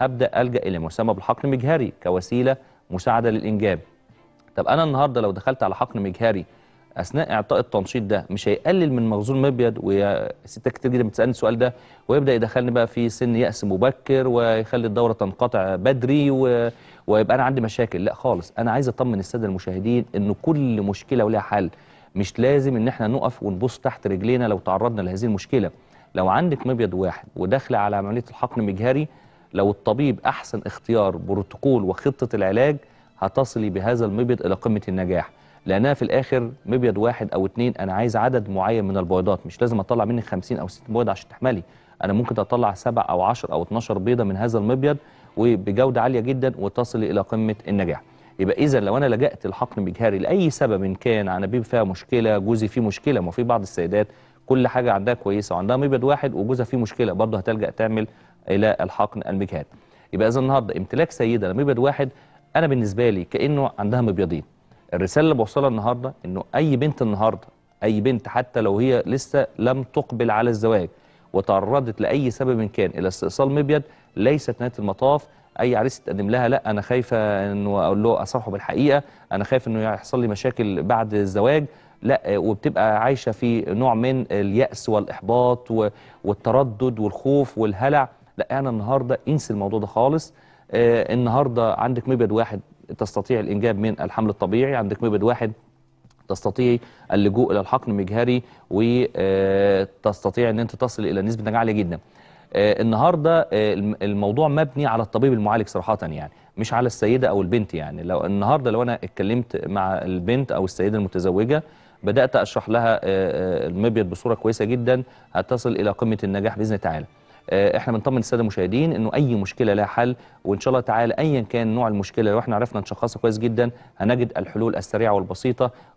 هبدأ ألجأ إلى ما يسمى بالحقن مجهري كوسيلة مساعدة للإنجاب طب أنا النهاردة لو دخلت على حقن مجهري أثناء إعطاء التنشيط ده مش هيقلل من مخزون مبيض ويا ستات كتير جدا بتسألني السؤال ده ويبدأ يدخلني بقى في سن يأس مبكر ويخلي الدورة تنقطع بدري و... ويبقى أنا عندي مشاكل لا خالص أنا عايز أطمن السادة المشاهدين إن كل مشكلة ولها حل مش لازم إن إحنا نقف ونبص تحت رجلينا لو تعرضنا لهذه المشكلة لو عندك مبيض واحد وداخله على عملية الحقن مجهري لو الطبيب أحسن اختيار بروتوكول وخطة العلاج هتصلي بهذا المبيض إلى قمة النجاح لأنها في الآخر مبيض واحد أو اتنين أنا عايز عدد معين من البيضات مش لازم أطلع مني 50 أو 60 بيضة عشان تحملي أنا ممكن أطلع 7 أو 10 أو 12 بيضة من هذا المبيض وبجودة عالية جدا وتصلي إلى قمة النجاح يبقى اذا لو انا لجأت الحقن بجهاري لاي سبب إن كان عنابيب فيها مشكله جوزي فيه مشكله ما في بعض السيدات كل حاجه عندها كويسه وعندها مبيض واحد وجوزها فيه مشكله برضه هتلجأ تعمل الى الحقن المجهري يبقى اذا النهارده امتلاك سيده لمبيض واحد انا بالنسبه لي كانه عندها مبيضين الرساله اللي بوصلها النهارده انه اي بنت النهارده اي بنت حتى لو هي لسه لم تقبل على الزواج وتعرضت لاي سبب كان الى استئصال مبيض ليست نهايه المطاف اي عريس تقدم لها لا انا خايفه انه اقول له اصرحه بالحقيقه انا خايف انه يحصل لي مشاكل بعد الزواج لا وبتبقى عايشه في نوع من الياس والاحباط والتردد والخوف والهلع لا انا النهارده انسي الموضوع ده خالص آه النهارده عندك مبيض واحد تستطيع الانجاب من الحمل الطبيعي عندك مبيض واحد تستطيع اللجوء الى الحقن المجهري وتستطيع آه، ان انت تصل الى نسبه نجاح عاليه جدا آه، النهارده آه، الموضوع مبني على الطبيب المعالج صراحه يعني مش على السيده او البنت يعني لو النهارده لو انا اتكلمت مع البنت او السيده المتزوجه بدات اشرح لها المبيض بصوره كويسه جدا هتصل الى قمه النجاح باذن تعالى آه، احنا بنطمن الساده المشاهدين انه اي مشكله لها حل وان شاء الله تعالى ايا كان نوع المشكله لو احنا عرفنا نشخصها كويس جدا هنجد الحلول السريعه والبسيطه